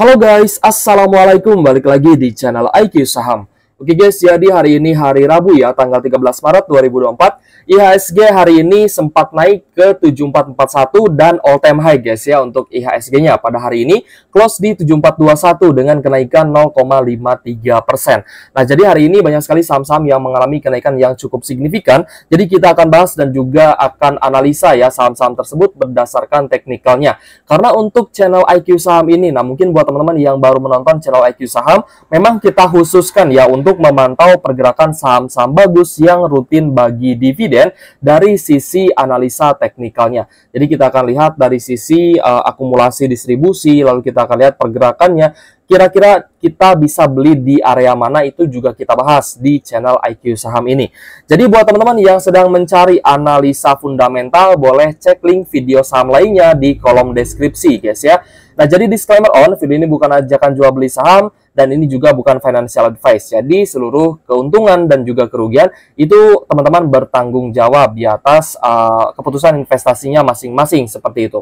Halo guys, Assalamualaikum. Balik lagi di channel IQ Saham. Oke guys, jadi hari ini hari Rabu ya, tanggal 13 Maret 2024. IHSG hari ini sempat naik ke 7441 dan all time high guys ya untuk IHSG-nya pada hari ini close di 7421 dengan kenaikan 0,53%. Nah, jadi hari ini banyak sekali saham-saham yang mengalami kenaikan yang cukup signifikan. Jadi kita akan bahas dan juga akan analisa ya saham-saham tersebut berdasarkan teknikalnya. Karena untuk channel IQ saham ini, nah mungkin buat teman-teman yang baru menonton channel IQ saham, memang kita khususkan ya untuk memantau pergerakan saham-saham bagus yang rutin bagi dividen dividen dari sisi analisa teknikalnya. Jadi kita akan lihat dari sisi uh, akumulasi distribusi, lalu kita akan lihat pergerakannya. Kira-kira kita bisa beli di area mana itu juga kita bahas di channel IQ Saham ini. Jadi buat teman-teman yang sedang mencari analisa fundamental, boleh cek link video saham lainnya di kolom deskripsi guys ya. Nah, jadi disclaimer on, video ini bukan ajakan jual beli saham dan ini juga bukan financial advice. Jadi, seluruh keuntungan dan juga kerugian itu teman-teman bertanggung jawab di atas uh, keputusan investasinya masing-masing seperti itu.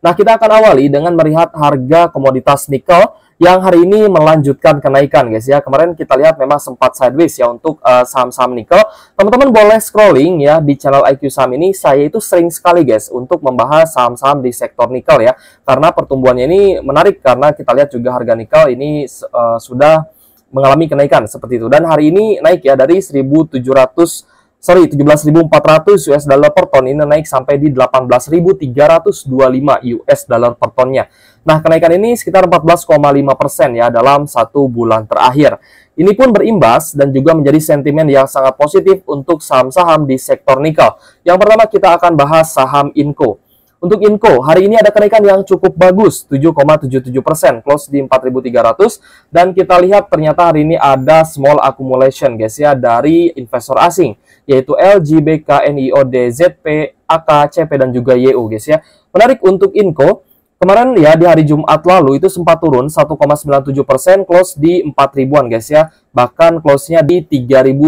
Nah, kita akan awali dengan melihat harga komoditas nikel yang hari ini melanjutkan kenaikan, guys ya. Kemarin kita lihat memang sempat sideways ya untuk saham eh, saham-saham nikel. Teman-teman boleh scrolling ya di channel IQ Saham ini. Saya itu sering sekali, guys, untuk membahas saham-saham di sektor nikel ya. Karena pertumbuhannya ini menarik karena kita lihat juga harga nikel ini uh, sudah mengalami kenaikan seperti itu. Dan hari ini naik ya dari 1700 sorry 17.400 US dollar per ton ini naik sampai di 18.325 US dollar per tonnya. Nah, kenaikan ini sekitar 14,5 persen ya dalam satu bulan terakhir. Ini pun berimbas dan juga menjadi sentimen yang sangat positif untuk saham-saham di sektor nikel. Yang pertama kita akan bahas saham Inco. Untuk Inco, hari ini ada kenaikan yang cukup bagus, 7,77 persen, close di 4.300. Dan kita lihat ternyata hari ini ada small accumulation guys ya dari investor asing yaitu LG, BK, NIO, AK, CP, dan juga YU guys ya. Menarik untuk Inco, kemarin ya di hari Jumat lalu itu sempat turun 1,97 close di 4 ribuan guys ya bahkan close-nya di 3.990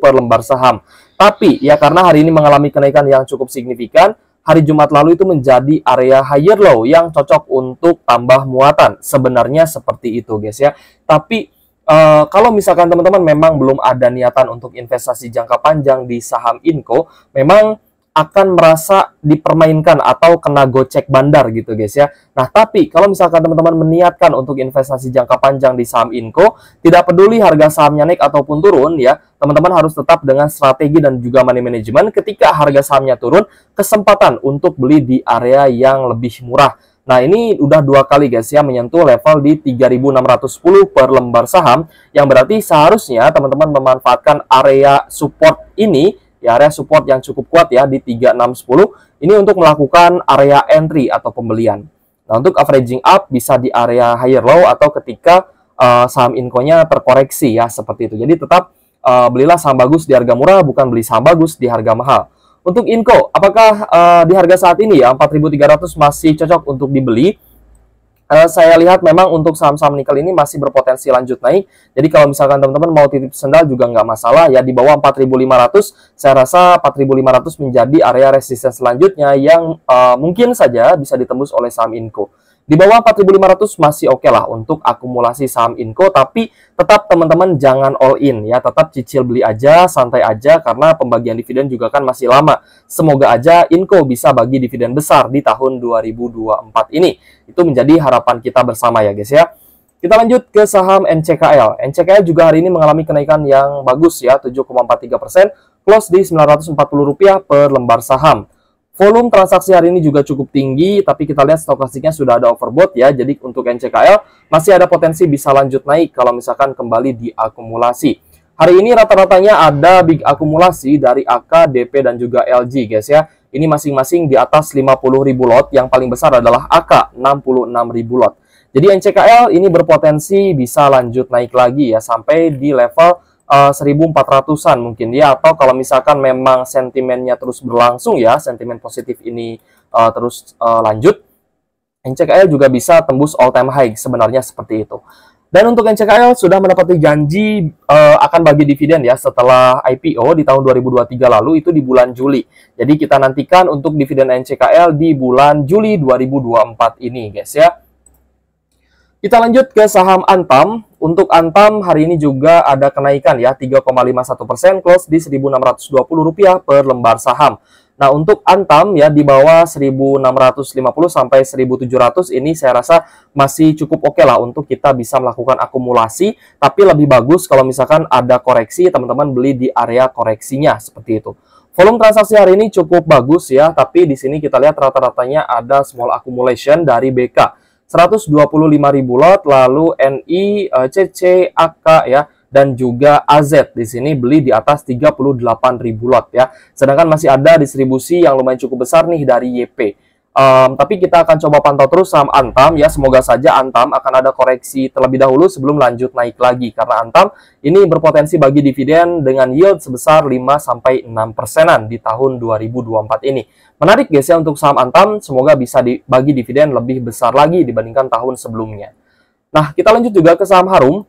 per lembar saham tapi ya karena hari ini mengalami kenaikan yang cukup signifikan hari Jumat lalu itu menjadi area higher low yang cocok untuk tambah muatan sebenarnya seperti itu guys ya tapi Eh, kalau misalkan teman-teman memang belum ada niatan untuk investasi jangka panjang di saham Inco, memang akan merasa dipermainkan atau kena gocek bandar gitu guys ya. Nah tapi kalau misalkan teman-teman meniatkan untuk investasi jangka panjang di saham Inco, tidak peduli harga sahamnya naik ataupun turun ya, teman-teman harus tetap dengan strategi dan juga money management ketika harga sahamnya turun, kesempatan untuk beli di area yang lebih murah. Nah, ini udah dua kali guys ya menyentuh level di 3610 per lembar saham yang berarti seharusnya teman-teman memanfaatkan area support ini ya area support yang cukup kuat ya di 3610 ini untuk melakukan area entry atau pembelian. Nah, untuk averaging up bisa di area higher low atau ketika uh, saham nya terkoreksi ya seperti itu. Jadi tetap uh, belilah saham bagus di harga murah bukan beli saham bagus di harga mahal. Untuk Inco, apakah uh, di harga saat ini ya 4.300 masih cocok untuk dibeli? Uh, saya lihat memang untuk saham-saham nikel ini masih berpotensi lanjut naik. Jadi kalau misalkan teman-teman mau titip sendal juga nggak masalah ya di bawah 4.500, saya rasa 4.500 menjadi area resisten selanjutnya yang uh, mungkin saja bisa ditembus oleh saham Inco. Di bawah 4.500 masih oke okay lah untuk akumulasi saham Inco, tapi tetap teman-teman jangan all in ya, tetap cicil beli aja, santai aja karena pembagian dividen juga kan masih lama. Semoga aja Inco bisa bagi dividen besar di tahun 2024 ini. Itu menjadi harapan kita bersama ya guys ya. Kita lanjut ke saham NCKL. NCKL juga hari ini mengalami kenaikan yang bagus ya, 7,43 persen, close di rp rupiah per lembar saham. Volume transaksi hari ini juga cukup tinggi, tapi kita lihat stokastiknya sudah ada overbought ya. Jadi untuk NCKL masih ada potensi bisa lanjut naik kalau misalkan kembali diakumulasi. Hari ini rata-ratanya ada big akumulasi dari AK, DP, dan juga LG guys ya. Ini masing-masing di atas ribu lot, yang paling besar adalah AK ribu lot. Jadi NCKL ini berpotensi bisa lanjut naik lagi ya sampai di level uh, eh, 1400-an mungkin ya atau kalau misalkan memang sentimennya terus berlangsung ya sentimen positif ini uh, terus uh, lanjut NCKL juga bisa tembus all time high sebenarnya seperti itu. Dan untuk NCKL sudah mendapati janji uh, akan bagi dividen ya setelah IPO di tahun 2023 lalu itu di bulan Juli. Jadi kita nantikan untuk dividen NCKL di bulan Juli 2024 ini guys ya. Kita lanjut ke saham Antam. Untuk Antam hari ini juga ada kenaikan ya 3,51% close di Rp1.620 per lembar saham. Nah, untuk Antam ya di bawah 1650 sampai 1700 ini saya rasa masih cukup oke okay lah untuk kita bisa melakukan akumulasi, tapi lebih bagus kalau misalkan ada koreksi teman-teman beli di area koreksinya seperti itu. Volume transaksi hari ini cukup bagus ya, tapi di sini kita lihat rata-ratanya ada small accumulation dari BK. 125.000 lot, lalu NI, e, CC, AK ya, dan juga AZ di sini beli di atas 38.000 lot ya. Sedangkan masih ada distribusi yang lumayan cukup besar nih dari YP. Um, tapi kita akan coba pantau terus saham Antam ya. Semoga saja Antam akan ada koreksi terlebih dahulu sebelum lanjut naik lagi karena Antam ini berpotensi bagi dividen dengan yield sebesar 5 sampai 6 persenan di tahun 2024 ini. Menarik guys ya untuk saham Antam, semoga bisa dibagi dividen lebih besar lagi dibandingkan tahun sebelumnya. Nah, kita lanjut juga ke saham Harum.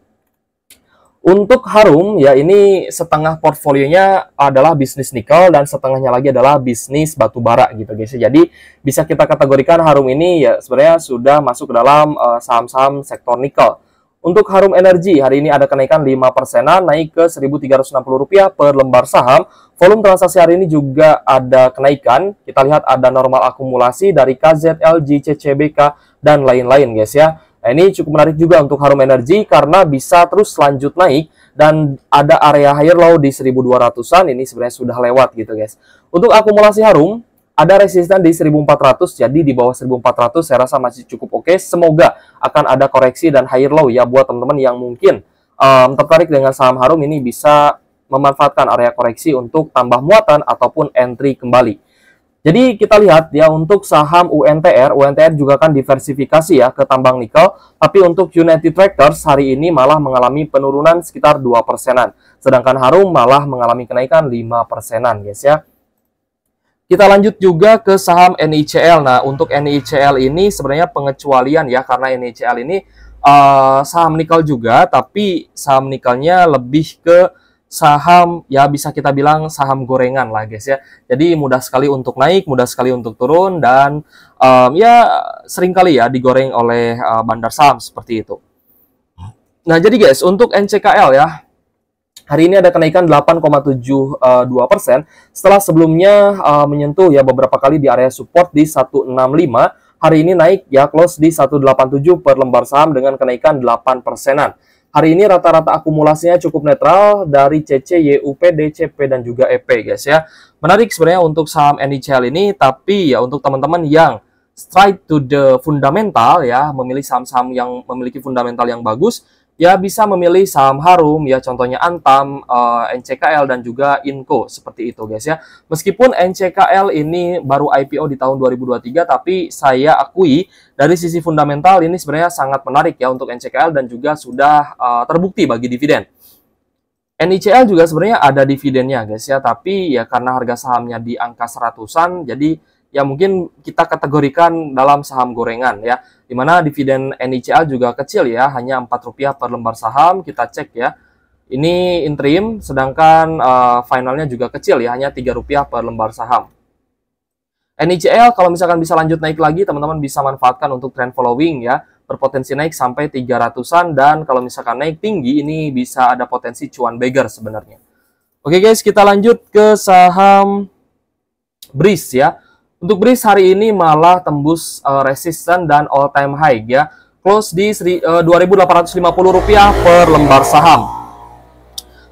Untuk Harum, ya ini setengah portfolionya adalah bisnis nikel dan setengahnya lagi adalah bisnis batu bara gitu guys. Ya. Jadi bisa kita kategorikan Harum ini ya sebenarnya sudah masuk ke dalam eh, saham-saham uh, sektor nikel. Untuk Harum Energi, hari ini ada kenaikan 5 persenan, naik ke Rp1.360 per lembar saham. Volume transaksi hari ini juga ada kenaikan. Kita lihat ada normal akumulasi dari KZLG, CCBK, dan lain-lain guys ya. Nah, ini cukup menarik juga untuk Harum Energy karena bisa terus lanjut naik dan ada area higher low di 1200-an ini sebenarnya sudah lewat gitu guys. Untuk akumulasi Harum ada resisten di 1400 jadi di bawah 1400 saya rasa masih cukup oke. Okay. Semoga akan ada koreksi dan higher low ya buat teman-teman yang mungkin um, tertarik dengan saham Harum ini bisa memanfaatkan area koreksi untuk tambah muatan ataupun entry kembali. Jadi kita lihat ya untuk saham UNTR, UNTR juga kan diversifikasi ya ke tambang nikel, tapi untuk United Tractors hari ini malah mengalami penurunan sekitar 2 persenan, sedangkan Harum malah mengalami kenaikan 5 persenan guys ya. Kita lanjut juga ke saham NICL. Nah, untuk NICL ini sebenarnya pengecualian ya karena NICL ini uh, saham nikel juga, tapi saham nikelnya lebih ke saham ya bisa kita bilang saham gorengan lah guys ya. Jadi mudah sekali untuk naik, mudah sekali untuk turun dan um, ya kali ya digoreng oleh uh, bandar saham seperti itu. Nah, jadi guys, untuk NCKL ya, hari ini ada kenaikan 8,72 persen setelah sebelumnya uh, menyentuh ya beberapa kali di area support di 165 hari ini naik ya close di 187 per lembar saham dengan kenaikan 8 persenan Hari ini rata-rata akumulasinya cukup netral dari CC, YUP, DCP, dan juga EP guys ya. Menarik sebenarnya untuk saham NICL ini, tapi ya untuk teman-teman yang straight to the fundamental ya, memilih saham-saham yang memiliki fundamental yang bagus, ya bisa memilih saham harum ya contohnya Antam, uh, eh, NCKL dan juga Inco seperti itu guys ya. Meskipun NCKL ini baru IPO di tahun 2023 tapi saya akui dari sisi fundamental ini sebenarnya sangat menarik ya untuk NCKL dan juga sudah uh, terbukti bagi dividen. NICL juga sebenarnya ada dividennya guys ya, tapi ya karena harga sahamnya di angka seratusan jadi ya mungkin kita kategorikan dalam saham gorengan ya. Dimana dividen NICA juga kecil ya, hanya empat rupiah per lembar saham, kita cek ya. Ini interim, sedangkan uh, finalnya juga kecil ya, hanya tiga rupiah per lembar saham. NICL kalau misalkan bisa lanjut naik lagi, teman-teman bisa manfaatkan untuk trend following ya. Berpotensi naik sampai 300-an dan kalau misalkan naik tinggi ini bisa ada potensi cuan beggar sebenarnya. Oke guys, kita lanjut ke saham BRIS ya. Untuk BRIS hari ini malah tembus uh, resisten dan all time high ya. Close di eh, uh, 2.850 rupiah per lembar saham.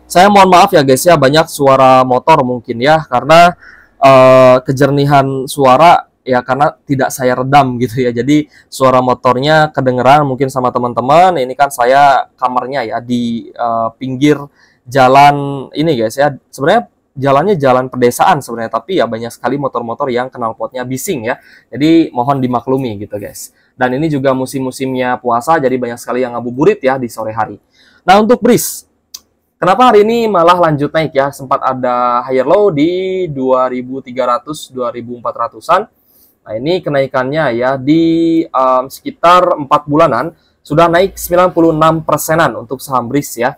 Saya mohon maaf ya guys ya banyak suara motor mungkin ya karena uh, kejernihan suara ya karena tidak saya redam gitu ya. Jadi suara motornya kedengeran mungkin sama teman-teman. Ini kan saya kamarnya ya di uh, pinggir jalan ini guys ya. Sebenarnya jalannya jalan pedesaan sebenarnya, tapi ya banyak sekali motor-motor yang kenal potnya bising ya. Jadi mohon dimaklumi gitu guys. Dan ini juga musim-musimnya puasa, jadi banyak sekali yang ngabuburit ya di sore hari. Nah untuk bris Kenapa hari ini malah lanjut naik ya? Sempat ada higher low di 2300 2400-an. Nah, ini kenaikannya ya di um, sekitar 4 bulanan sudah naik 96 persenan untuk saham BRIS ya.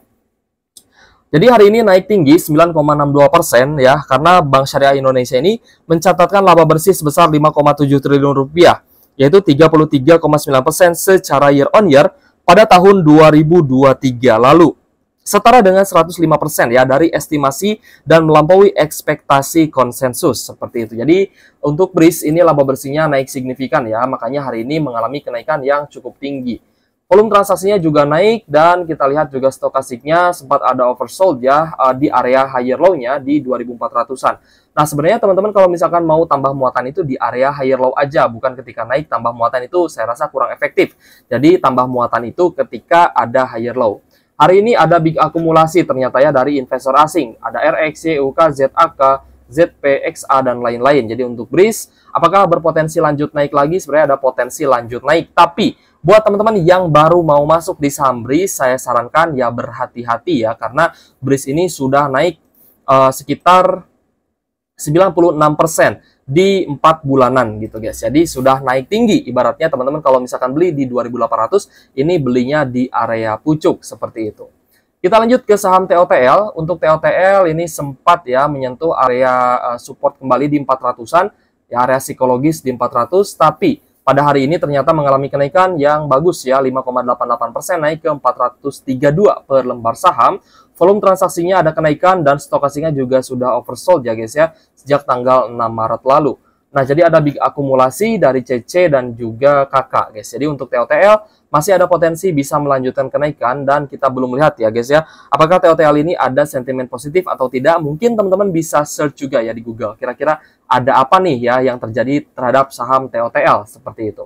Jadi hari ini naik tinggi 9,62% ya karena Bank Syariah Indonesia ini mencatatkan laba bersih sebesar 5,7 triliun rupiah yaitu 33,9% persen secara year on year pada tahun 2023 lalu setara dengan 105% ya dari estimasi dan melampaui ekspektasi konsensus seperti itu. Jadi untuk BRIS ini laba bersihnya naik signifikan ya, makanya hari ini mengalami kenaikan yang cukup tinggi. Volume transaksinya juga naik dan kita lihat juga stokastiknya sempat ada oversold ya eh, di area higher low-nya di 2400-an. Nah, sebenarnya teman-teman kalau misalkan mau tambah muatan itu di area higher low aja, bukan ketika naik tambah muatan itu saya rasa kurang efektif. Jadi tambah muatan itu ketika ada higher low. Hari ini ada big akumulasi ternyata ya dari investor asing, ada RX, UK, ZAK, ZPXA dan lain-lain. Jadi untuk BRIS, apakah berpotensi lanjut naik lagi? Sebenarnya ada potensi lanjut naik, tapi buat teman-teman yang baru mau masuk di saham BRIS, saya sarankan ya berhati-hati ya karena BRIS ini sudah naik uh, sekitar 96% di empat bulanan gitu guys. Jadi sudah naik tinggi ibaratnya teman-teman kalau misalkan beli di 2800 ini belinya di area pucuk seperti itu. Kita lanjut ke saham TOTL. Untuk TOTL ini sempat ya menyentuh area eh, support kembali di 400-an, ya area psikologis di 400, tapi pada hari ini ternyata mengalami kenaikan yang bagus ya, 5,88% naik ke 432 per lembar saham. Volume transaksinya ada kenaikan dan stokasinya juga sudah oversold ya guys ya, sejak tanggal 6 Maret lalu. Nah, jadi ada big akumulasi dari CC dan juga KK, guys. Jadi untuk TOTL masih ada potensi bisa melanjutkan kenaikan dan kita belum melihat ya, guys ya. Apakah TOTL ini ada sentimen positif atau tidak? Mungkin teman-teman bisa search juga ya di Google. Kira-kira ada apa nih ya yang terjadi terhadap saham TOTL seperti itu.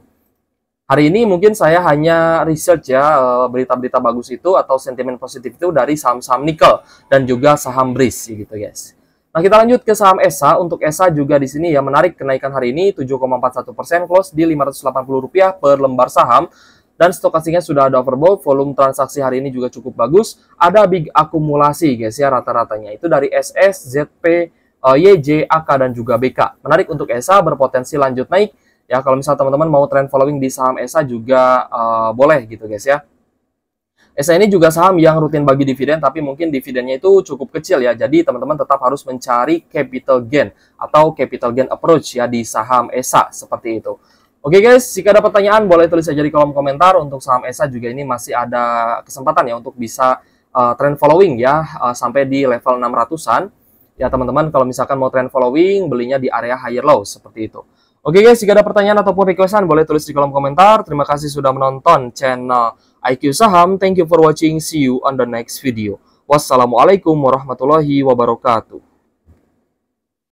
Hari ini mungkin saya hanya research ya eh, berita-berita bagus itu atau sentimen positif itu dari saham-saham nikel dan juga saham BRIS gitu guys. Nah, kita lanjut ke saham ESA. Untuk ESA juga di sini ya menarik kenaikan hari ini 7,41% close di Rp580 per lembar saham dan stokasinya sudah ada overbought, volume transaksi hari ini juga cukup bagus. Ada big akumulasi guys ya rata-ratanya itu dari SS, ZP, eh, YJ, AK dan juga BK. Menarik untuk ESA berpotensi lanjut naik. Ya kalau misal teman-teman mau trend following di saham ESA juga uh, boleh gitu guys ya ini juga saham yang rutin bagi dividen, tapi mungkin dividennya itu cukup kecil ya. Jadi teman-teman tetap harus mencari capital gain atau capital gain approach ya di saham ESA seperti itu. Oke guys, jika ada pertanyaan boleh tulis aja di kolom komentar. Untuk saham ESA juga ini masih ada kesempatan ya untuk bisa uh, trend following ya uh, sampai di level 600-an. Ya teman-teman kalau misalkan mau trend following belinya di area higher low seperti itu. Oke guys, jika ada pertanyaan ataupun requestan boleh tulis di kolom komentar. Terima kasih sudah menonton channel IQ Saham. Thank you for watching. See you on the next video. Wassalamualaikum warahmatullahi wabarakatuh.